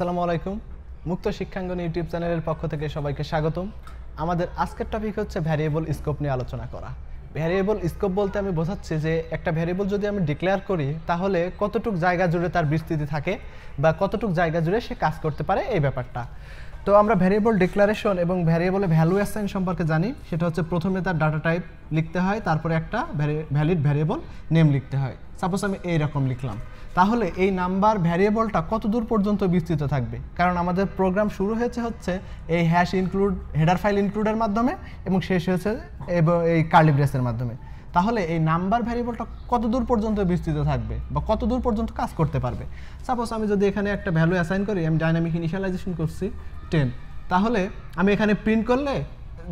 আসসালামু আলাইকুম মুক্ত শিক্ষাঙ্গন ইউটিউব চ্যানেলের পক্ষ থেকে সবাইকে স্বাগতম আমাদের আজকের টপিক হচ্ছে ভ্যারিয়েবল স্কোপ নিয়ে আলোচনা করা ভ্যারিয়েবল স্কোপ বলতে আমি বোঝাচ্ছি যে একটা ভ্যারিয়েবল যদি আমি ডিক্লেয়ার করি তাহলে কতটুক জায়গা জুড়ে তার বিস্তৃতি থাকে বা কতটুক জায়গা জুড়ে সে কাজ করতে পারে এই ব্যাপারটা তো আমরা ভ্যারিয়েবল ডিক্লারেশন এবং ভ্যারিয়েবলে ভ্যালু অ্যাসাইন সম্পর্কে জানি সেটা হচ্ছে প্রথমে তার ডাটা টাইপ লিখতে হয় তারপরে একটা ভ্যালিড ভ্যারিয়েবল নেম লিখতে হয় সাপোজ আমি এইরকম লিখলাম তাহলে এই নাম্বার ভ্যারিয়েবলটা কত দূর পর্যন্ত বিস্তৃত থাকবে কারণ আমাদের প্রোগ্রাম শুরু হয়েছে হচ্ছে এই হ্যাশ ইনক্লুড হেডার ফাইল ইনক্লুডের মাধ্যমে এবং শেষ হয়েছে এই কার্লিব্রেসের মাধ্যমে তাহলে এই নাম্বার ভ্যারিয়েবলটা কত দূর পর্যন্ত বিস্তৃত থাকবে বা কত দূর পর্যন্ত কাজ করতে পারবে সাপোজ আমি যদি এখানে একটা ভ্যালু অ্যাসাইন করি আমি ডাইনামিক ইনিশিয়ালাইজেশন করছি টেন তাহলে আমি এখানে প্রিন্ট করলে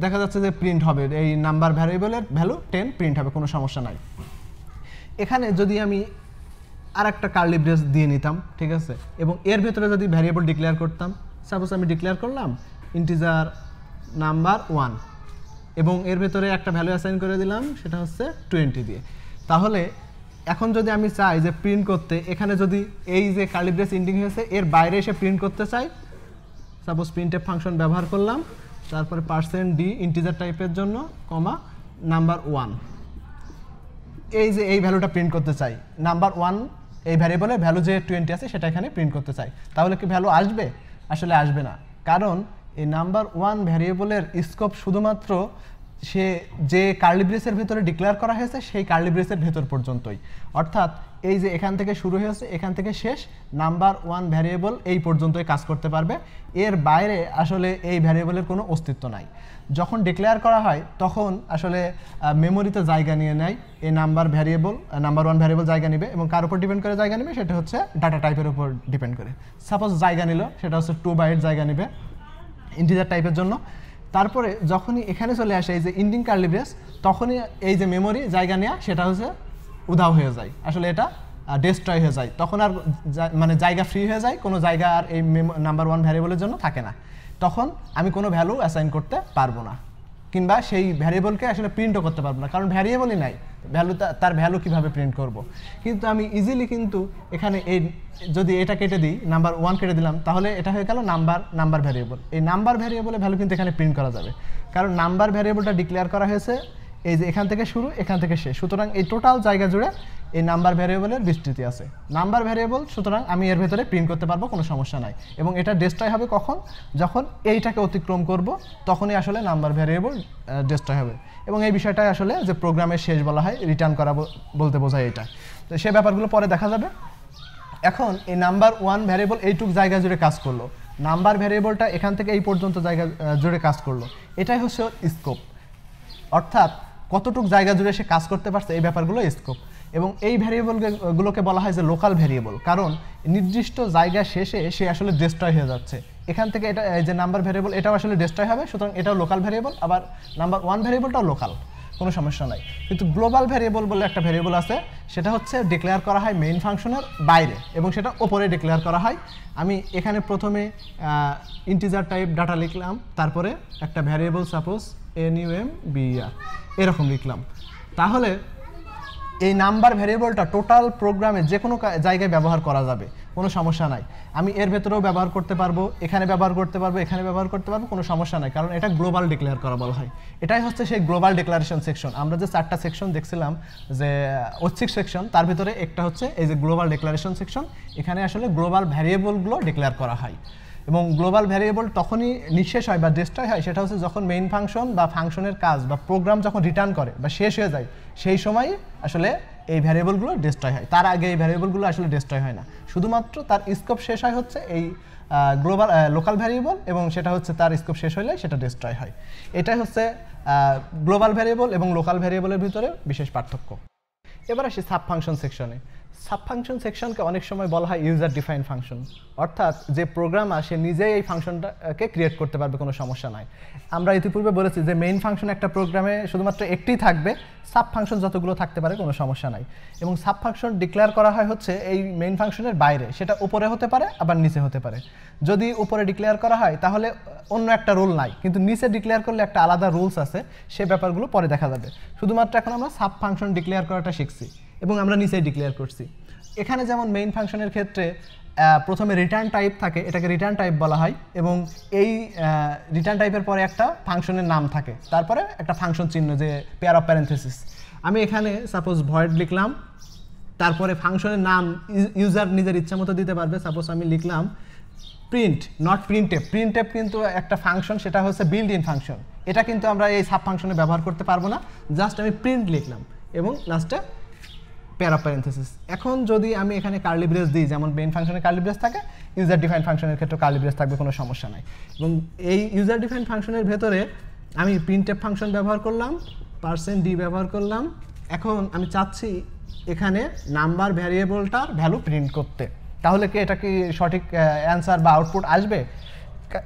দেখা যাচ্ছে যে প্রিন্ট হবে এই নাম্বার ভ্যারিয়েবলের ভ্যালু টেন প্রিন্ট হবে কোনো সমস্যা নাই এখানে যদি আমি আর একটা কার্লি ব্রেস দিয়ে নিতাম ঠিক আছে এবং এর ভেতরে যদি ভ্যারিয়েবল ডিক্লেয়ার করতাম সাপোজ আমি ডিক্লেয়ার করলাম ইন্টিজার নাম্বার ওয়ান এবং এর ভেতরে একটা ভ্যালু অ্যাসাইন করে দিলাম সেটা হচ্ছে টোয়েন্টি দিয়ে তাহলে এখন যদি আমি চাই যে প্রিন্ট করতে এখানে যদি এই যে কালিব্রেস ইন্ডিং হয়েছে এর বাইরে এসে প্রিন্ট করতে চাই সাপোজ প্রিন্টের ফাংশন ব্যবহার করলাম তারপরে পার্সেন্ট ডি ইন্টিজার টাইপের জন্য কমা নাম্বার ওয়ান এই যে এই ভ্যালুটা প্রিন্ট করতে চাই নাম্বার ওয়ান এই ভ্যারিয়েবলে ভ্যালু যে টোয়েন্টি আছে সেটা এখানে প্রিন্ট করতে চাই তাহলে কি ভ্যালু আসবে আসলে আসবে না কারণ এই নাম্বার ওয়ান ভ্যারিয়েবলের স্কোপ শুধুমাত্র সে যে কার্লিব্রেসের ভেতরে ডিক্লেয়ার করা হয়েছে সেই কার্লিব্রেসের ভেতর পর্যন্তই অর্থাৎ এই যে এখান থেকে শুরু হয়েছে এখান থেকে শেষ নাম্বার ওয়ান ভ্যারিয়েবল এই পর্যন্তই কাজ করতে পারবে এর বাইরে আসলে এই ভ্যারিয়েবলের কোনো অস্তিত্ব নাই যখন ডিক্লেয়ার করা হয় তখন আসলে মেমোরিতে জায়গা নিয়ে নেয় এই number variable number one variable জায়গা নেবে এবং কার উপর ডিপেন্ড করে জায়গা নেবে সেটা হচ্ছে ডাটা টাইপের উপর ডিপেন্ড করে সাপোজ জায়গা নিল সেটা হচ্ছে টু বাইট জায়গা নেবে ইন্টিজার টাইপের জন্য তারপরে যখনই এখানে চলে আসে এই যে ইন্ডিং কার্লিব্রেস তখনই এই যে মেমোরি জায়গা নেওয়া সেটা হচ্ছে উধাও হয়ে যায় আসলে এটা ডেস্ট্রয় হয়ে যায় তখন আর মানে জায়গা ফ্রি হয়ে যায় কোনো জায়গা আর এই নাম্বার ওয়ান ভ্যারিয়েবলের জন্য থাকে না তখন আমি কোনো ভ্যালু অ্যাসাইন করতে পারবো না কিংবা সেই ভ্যারিয়েবলকে আসলে প্রিন্টও করতে পারবো না কারণ ভ্যারিয়েবলই নাই ভ্যালু তার ভ্যালু কীভাবে প্রিন্ট করব। কিন্তু আমি ইজিলি কিন্তু এখানে এই যদি এটা কেটে দিই নাম্বার ওয়ান কেটে দিলাম তাহলে এটা হয়ে গেল নাম্বার নাম্বার ভ্যারিয়েবল এই নাম্বার ভ্যারিয়েবলের ভ্যালু কিন্তু এখানে প্রিন্ট করা যাবে কারণ নাম্বার ভ্যারিয়েবলটা ডিক্লেয়ার করা হয়েছে এই যে এখান থেকে শুরু এখান থেকে শেষ সুতরাং এই টোটাল জায়গা জুড়ে এই নাম্বার ভ্যারিয়েবলের বিস্তৃতি আছে নাম্বার ভ্যারিয়েবল সুতরাং আমি এর ভেতরে প্রিন্ট করতে পারবো কোনো সমস্যা নাই এবং এটা ডেস্ট্রয় হবে কখন যখন এইটাকে অতিক্রম করব তখনই আসলে নাম্বার ভ্যারিয়েবল ডেস্ট্রয় হবে এবং এই বিষয়টাই আসলে যে প্রোগ্রামের শেষ বলা হয় রিটার্ন করা বলতে বোঝায় এটা তো সে ব্যাপারগুলো পরে দেখা যাবে এখন এই নাম্বার ওয়ান ভ্যারিয়েবল এইটুক জায়গা জুড়ে কাজ করলো নাম্বার ভ্যারিয়েবলটা এখান থেকে এই পর্যন্ত জায়গা জুড়ে কাজ করলো এটাই হচ্ছে স্কোপ অর্থাৎ কতটুক জায়গা জুড়ে সে কাজ করতে পারছে এই ব্যাপারগুলো স্কোপ এবং এই ভ্যারিয়েবলগুলোকে বলা হয় যে লোকাল ভ্যারিয়েবল কারণ নির্দিষ্ট জায়গা শেষে সে আসলে ডেস্ট্রয় হয়ে যাচ্ছে এখান থেকে এটা যে নাম্বার ভ্যারিয়েবল এটাও আসলে ডেস্ট্রয় হবে সুতরাং এটাও লোকাল ভ্যারিয়েবল আবার নাম্বার ওয়ান ভ্যারিয়েবলটাও লোকাল কোনো সমস্যা নাই কিন্তু গ্লোবাল ভ্যারিয়েবল বলে একটা ভ্যারিয়েবল আছে সেটা হচ্ছে ডিক্লেয়ার করা হয় মেইন ফাংশনের বাইরে এবং সেটা ওপরে ডিক্লেয়ার করা হয় আমি এখানে প্রথমে ইন্টিজার টাইপ ডাটা লিখলাম তারপরে একটা variable suppose N U M B R এরকম লিখলাম তাহলে এই নাম্বার ভ্যারিয়েবলটা টোটাল প্রোগ্রামে যে কোনো জায়গায় ব্যবহার করা যাবে কোনো সমস্যা নাই আমি এর ভেতরেও ব্যবহার করতে পারবো এখানে ব্যবহার করতে পারবো এখানে ব্যবহার করতে পারবো কোনো সমস্যা নাই কারণ এটা গ্লোবাল ডিক্লেয়ার করা বলা হয় এটাই হচ্ছে সেই গ্লোবাল ডিক্লারেশন সেকশন আমরা যে চারটা সেকশন দেখছিলাম যে ঐচ্ছিক সেকশন তার ভিতরে একটা হচ্ছে এই যে গ্লোবাল ডিক্লারেশন সেকশন এখানে আসলে গ্লোবাল ভ্যারিয়েবলগুলো ডিক্লেয়ার করা হয় এবং গ্লোবাল ভ্যারিয়েবল তখনই নিঃশেষ হয় বা ডিস্ট্রয় হয় সেটা হচ্ছে যখন মেইন ফাংশন বা ফাংশনের কাজ বা প্রোগ্রাম যখন রিটার্ন করে বা শেষ হয়ে যায় সেই সময় আসলে এই ভ্যারিয়েবলগুলো ডিস্ট্রয় হয় তার আগে এই ভ্যারিয়েবলগুলো আসলে ডিস্ট্রয় হয় না শুধুমাত্র তার স্কোপ শেষ হয় হচ্ছে এই গ্লোবাল লোকাল ভ্যারিয়েবল এবং সেটা হচ্ছে তার স্কোপ শেষ হলে সেটা ডিস্ট্রয় হয় এটাই হচ্ছে গ্লোবাল ভ্যারিয়েবল এবং লোকাল ভ্যারিয়েবলের ভিতরে বিশেষ পার্থক্য এবার আসি সাব ফাংশন সেকশনে সাব ফাংশন সেকশনকে অনেক সময় বলা হয় ইউজার ডিফাইন ফাংশন অর্থাৎ যে প্রোগ্রাম আসে নিজেই এই ফাংশনটাকে ক্রিয়েট করতে পারবে কোনো সমস্যা নাই আমরা ইতিপূর্বে বলেছি যে মেইন ফাংশন একটা প্রোগ্রামে শুধুমাত্র একটি থাকবে সাব ফাংশন যতগুলো থাকতে পারে কোনো সমস্যা নাই এবং সাব ফাংশন ডিক্লেয়ার করা হয় হচ্ছে এই মেইন ফাংশনের বাইরে সেটা উপরে হতে পারে আবার নিচে হতে পারে যদি উপরে ডিক্লেয়ার করা হয় তাহলে অন্য একটা রুল নাই কিন্তু নিচে ডিক্লেয়ার করলে একটা আলাদা রুলস আছে সে ব্যাপারগুলো পরে দেখা যাবে শুধুমাত্র এখন আমরা সাব ফাংশন ডিক্লেয়ার করাটা শিখছি এবং আমরা নিচেই ডিক্লেয়ার করছি এখানে যেমন মেইন ফাংশনের ক্ষেত্রে প্রথমে রিটার্ন টাইপ থাকে এটাকে রিটার্ন টাইপ বলা হয় এবং এই রিটার্ন টাইপের পরে একটা ফাংশনের নাম থাকে তারপরে একটা ফাংশন চিহ্ন যে পেয়ার অফ প্যারেন্থেসিস আমি এখানে সাপোজ ভয়েড লিখলাম তারপরে ফাংশনের নাম ইউজার নিজের ইচ্ছা মতো দিতে পারবে সাপোজ আমি লিখলাম প্রিন্ট নট প্রিন্টেপ প্রিন্টেপ কিন্তু একটা ফাংশন সেটা হচ্ছে বিল্ড ইন ফাংশন এটা কিন্তু আমরা এই সাব ফাংশনে ব্যবহার করতে পারবো না জাস্ট আমি প্রিন্ট লিখলাম এবং লাস্টে প্যারা প্যারেন্থেসিস এখন যদি আমি এখানে কার্লিব্রেস দিই যেমন মেন ফাংশনে কার্লি থাকে ইউজার ডিফাইন ফাংশনের ক্ষেত্রে কার্লি থাকবে কোনো সমস্যা নাই এবং এই ইউজার ডিফাইন ফাংশনের ভেতরে আমি প্রিন্টেপ ফাংশন ব্যবহার করলাম পার্সেন্ট ডি ব্যবহার করলাম এখন আমি চাচ্ছি এখানে নাম্বার ভ্যারিয়েবলটার ভ্যালু প্রিন্ট করতে তাহলে কি এটা কি সঠিক অ্যান্সার বা আউটপুট আসবে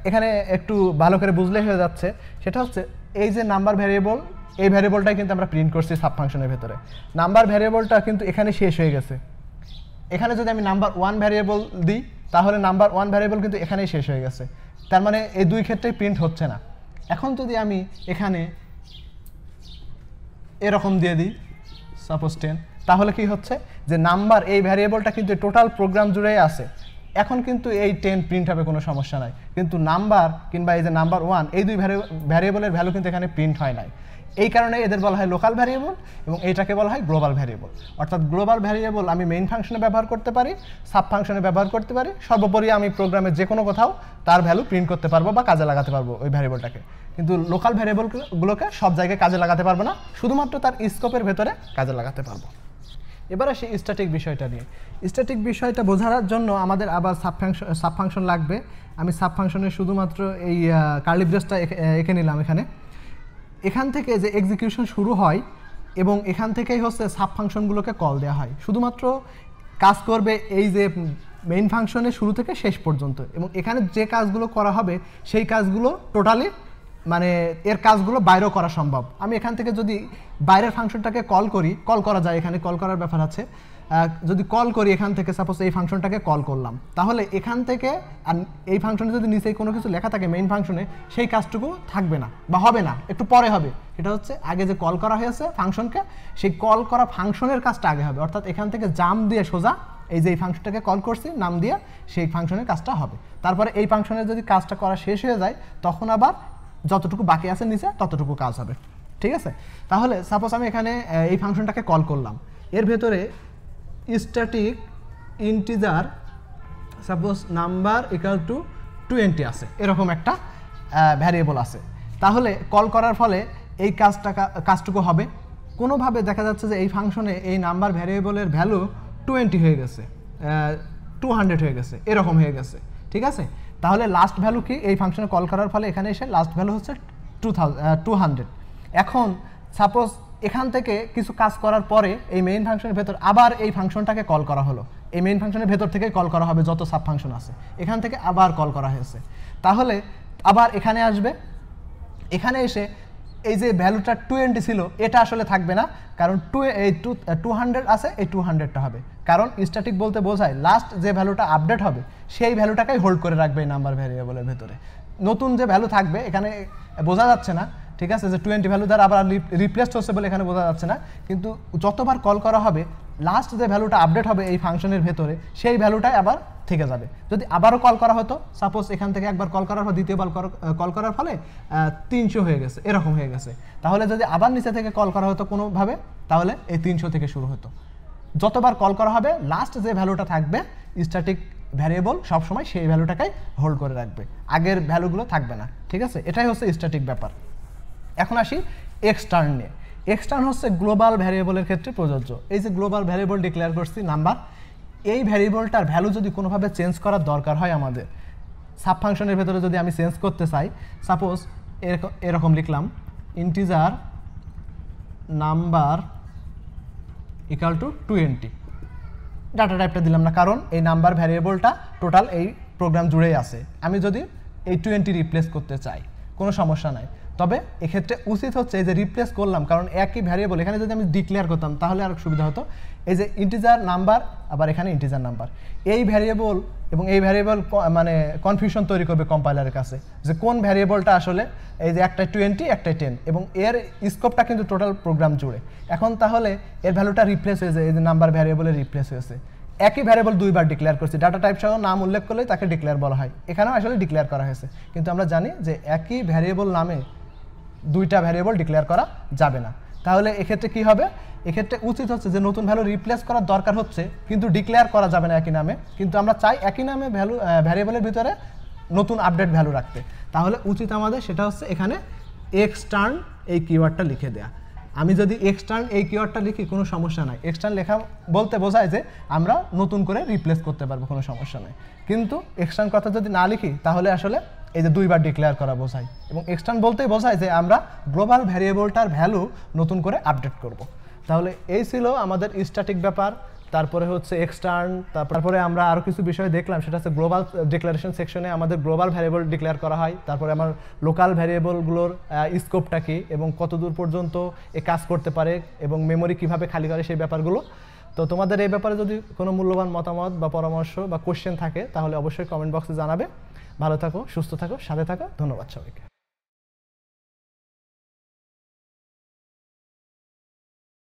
এখানে একটু ভালো করে বুঝলে হয়ে যাচ্ছে সেটা হচ্ছে এই যে নাম্বার ভ্যারিয়েবল এই ভ্যারিয়েবলটাই কিন্তু আমরা প্রিন্ট করছি সাব ফাংশনের ভেতরে নাম্বার ভ্যারিয়েবলটা কিন্তু এখানে শেষ হয়ে গেছে এখানে যদি আমি নাম্বার ওয়ান ভ্যারিয়েবল দিই তাহলে নাম্বার ওয়ান ভ্যারিয়েবল কিন্তু এখানেই শেষ হয়ে গেছে তার মানে এই দুই ক্ষেত্রেই প্রিন্ট হচ্ছে না এখন যদি আমি এখানে এরকম দিয়ে দিই সাপোজ টেন তাহলে কি হচ্ছে যে নাম্বার এই ভ্যারিয়েবলটা কিন্তু টোটাল প্রোগ্রাম জুড়েই আছে এখন কিন্তু এই টেন প্রিন্ট হবে কোনো সমস্যা নাই কিন্তু নাম্বার কিংবা এই যে নাম্বার ওয়ান এই দুই ভ্যারিয়েবলের ভ্যালু কিন্তু এখানে প্রিন্ট হয় নাই এই কারণে এদের বলা হয় লোকাল ভ্যারিয়েবল এবং এটাকে বলা হয় গ্লোবাল ভ্যারিয়েবল অর্থাৎ গ্লোবাল ভ্যারিয়েবল আমি মেইন ফাংশনে ব্যবহার করতে পারি সাব ফাংশনে ব্যবহার করতে পারি সর্বোপরি আমি প্রোগ্রামে যে কোনো কোথাও তার ভ্যালু প্রিন্ট করতে পারবো বা কাজে লাগাতে পারবো ওই ভ্যারিয়েবলটাকে কিন্তু লোকাল ভ্যারিয়েবলগুলোকে সব জায়গায় কাজে লাগাতে পারবো না শুধুমাত্র তার স্কোপের ভেতরে কাজে লাগাতে পারবো এবার আসি স্ট্যাটিক বিষয়টা নিয়ে স্ট্যাটিক বিষয়টা বোঝার জন্য আমাদের আবার সাব ফাংশন সাব ফাংশন লাগবে আমি সাব ফাংশনে শুধুমাত্র এই কার্লি ব্রেসটা এঁকে নিলাম এখানে এখান থেকে যে এক্সিকিউশন শুরু হয় এবং এখান থেকেই হচ্ছে সাব ফাংশনগুলোকে কল দেওয়া হয় শুধুমাত্র কাজ করবে এই যে মেইন ফাংশনের শুরু থেকে শেষ পর্যন্ত এবং এখানে যে কাজগুলো করা হবে সেই কাজগুলো টোটালি মানে এর কাজগুলো বাইরেও করা সম্ভব আমি এখান থেকে যদি বাইরের ফাংশনটাকে কল করি কল করা যায় এখানে কল করার ব্যাপার আছে যদি কল করি এখান থেকে সাপোজ এই ফাংশনটাকে কল করলাম তাহলে এখান থেকে আর এই ফাংশনে যদি নিচে কোনো কিছু লেখা থাকে মেইন ফাংশনে সেই কাজটুকু থাকবে না বা হবে না একটু পরে হবে এটা হচ্ছে আগে যে কল করা হয়েছে ফাংশনকে সেই কল করা ফাংশনের কাজটা আগে হবে অর্থাৎ এখান থেকে জাম দিয়ে সোজা এই যে এই ফাংশনটাকে কল করছি নাম দিয়ে সেই ফাংশনের কাজটা হবে তারপরে এই ফাংশনের যদি কাজটা করা শেষ হয়ে যায় তখন আবার যতটুকু বাকি আছে নিচে ততটুকু কাজ হবে ঠিক আছে তাহলে সাপোজ আমি এখানে এই ফাংশনটাকে কল করলাম এর ভেতরে static integer suppose number equal to twenty আছে এরকম একটা ভ্যারিয়েবল আছে তাহলে কল করার ফলে এই কাজটা কাজটুকু হবে কোনোভাবে দেখা যাচ্ছে যে এই ফাংশনে এই নাম্বার ভ্যারিয়েবলের ভ্যালু টোয়েন্টি হয়ে গেছে টু হান্ড্রেড হয়ে গেছে এরকম হয়ে গেছে ঠিক আছে তাহলে লাস্ট ভ্যালু কি এই ফাংশনে কল করার ফলে এখানে এসে লাস্ট ভ্যালু হচ্ছে টু হান্ড্রেড এখন সাপোজ এখান থেকে কিছু কাজ করার পরে এই মেইন ফাংশনের ভেতর আবার এই ফাংশনটাকে কল করা হলো এই মেইন ফাংশনের ভেতর থেকে কল করা হবে যত সাব ফাংশন আছে এখান থেকে আবার কল করা হয়েছে তাহলে আবার এখানে আসবে এখানে এসে এই যে ভ্যালুটা টুয়েন্টি ছিল এটা আসলে থাকবে না কারণ টু এই টু টু হান্ড্রেড আছে এই টু হান্ড্রেডটা হবে কারণ স্ট্যাটিক বলতে বোঝায় লাস্ট যে ভ্যালুটা আপডেট হবে সেই ভ্যালুটাকেই হোল্ড করে রাখবে এই নাম্বার ভ্যারিয়েবলের ভেতরে নতুন যে ভ্যালু থাকবে এখানে বোঝা যাচ্ছে না ঠিক আছে যে টোয়েন্টি ভ্যালু দ্বারা আবার রিপ্লেসড হচ্ছে বলে এখানে বোঝা যাচ্ছে না কিন্তু যতবার কল করা হবে লাস্ট যে ভ্যালুটা আপডেট হবে এই ফাংশনের ভেতরে সেই ভ্যালুটাই আবার থেকে যাবে যদি আবারও কল করা হতো সাপোজ এখান থেকে একবার কল করার পর দ্বিতীয়বার কল করার ফলে তিনশো হয়ে গেছে এরকম হয়ে গেছে তাহলে যদি আবার নিচে থেকে কল করা হতো কোনোভাবে তাহলে এই তিনশো থেকে শুরু হতো যতবার কল করা হবে লাস্ট যে ভ্যালুটা থাকবে স্ট্যাটিক ভ্যারিয়েবল সবসময় সেই ভ্যালুটাকেই হোল্ড করে রাখবে আগের ভ্যালুগুলো থাকবে না ঠিক আছে এটাই হচ্ছে স্ট্যাটিক ব্যাপার এখন আসি এক্সটার্ন নিয়ে এক্সটার্ন হচ্ছে গ্লোবাল ভ্যারিয়েবলের ক্ষেত্রে প্রযোজ্য এই যে গ্লোবাল ভ্যারিয়েবল ডিক্লেয়ার করছি নাম্বার এই ভ্যারিয়েবলটার ভ্যালু যদি কোনোভাবে চেঞ্জ করার দরকার হয় আমাদের সাব ফাংশনের ভেতরে যদি আমি চেঞ্জ করতে চাই সাপোজ এরকম লিখলাম integer number equal to twenty data টাইপটা দিলাম না কারণ এই নাম্বার ভ্যারিয়েবলটা টোটাল এই প্রোগ্রাম জুড়েই আছে আমি যদি এই টোয়েন্টি রিপ্লেস করতে চাই কোনো সমস্যা নাই তবে এক্ষেত্রে উচিত হচ্ছে এই যে রিপ্লেস করলাম কারণ একই ভ্যারিয়েবল এখানে যদি আমি ডিক্লেয়ার করতাম তাহলে আরও সুবিধা হতো এই যে ইন্টিজার নাম্বার আবার এখানে ইন্টিজার নাম্বার এই ভ্যারিয়েবল এবং এই ভ্যারিয়েবল মানে কনফিউশন তৈরি করবে কম্পাইলারের কাছে যে কোন ভ্যারিয়েবলটা আসলে এই যে একটা টোয়েন্টি একটা টেন এবং এর স্কোপটা কিন্তু টোটাল প্রোগ্রাম জুড়ে এখন তাহলে এর ভ্যালুটা রিপ্লেস হয়ে যায় এই যে নাম্বার ভ্যারিয়েবলে রিপ্লেস হয়েছে একই ভ্যারিয়েবল দুইবার ডিক্লেয়ার করছে ডাটা টাইপ সহ নাম উল্লেখ করলে তাকে ডিক্লেয়ার বলা হয় এখানেও আসলে ডিক্লেয়ার করা হয়েছে কিন্তু আমরা জানি যে একই ভ্যারিয়েবল নামে দুইটা ভ্যারিয়েবল ডিক্লেয়ার করা যাবে না তাহলে এক্ষেত্রে কি হবে এক্ষেত্রে উচিত হচ্ছে যে নতুন ভ্যালু রিপ্লেস করার দরকার হচ্ছে কিন্তু ডিক্লেয়ার করা যাবে না একই নামে কিন্তু আমরা চাই একই নামে ভ্যালু ভ্যারিয়েবলের ভিতরে নতুন আপডেট ভ্যালু রাখতে তাহলে উচিত আমাদের সেটা হচ্ছে এখানে এক্সটার্ন এই কিওয়ার্ডটা লিখে দেয়া আমি যদি এক্সটার্ন এই কিওয়ার্ডটা লিখি কোনো সমস্যা নাই এক্সটার্ন লেখা বলতে বোঝায় যে আমরা নতুন করে রিপ্লেস করতে পারবো কোনো সমস্যা নাই কিন্তু এক্সটার্ন কথা যদি না লিখি তাহলে আসলে এই যে দুইবার ডিক্লেয়ার করা বোঝায় এবং এক্সটার্ন বলতেই বোঝায় যে আমরা গ্লোবাল ভ্যারিয়েবলটার ভ্যালু নতুন করে আপডেট করব। তাহলে এই ছিল আমাদের স্ট্যাটিক ব্যাপার তারপরে হচ্ছে এক্সটার্ন তারপরে আমরা আরও কিছু বিষয় দেখলাম সেটা হচ্ছে গ্লোবাল ডিক্লারেশন সেকশনে আমাদের গ্লোবাল ভ্যারিয়েবল ডিক্লেয়ার করা হয় তারপরে আমার লোকাল ভ্যারিয়েবলগুলোর স্কোপটা কী এবং কতদূর পর্যন্ত এ কাজ করতে পারে এবং মেমোরি কিভাবে খালি করে সেই ব্যাপারগুলো তো তোমাদের এই ব্যাপারে যদি কোনো মূল্যবান মতামত বা পরামর্শ বা কোশ্চেন থাকে তাহলে অবশ্যই কমেন্ট বক্সে জানাবে ভালো থাকো সুস্থ থাকো সাথে থাকো ধন্যবাদ সবাইকে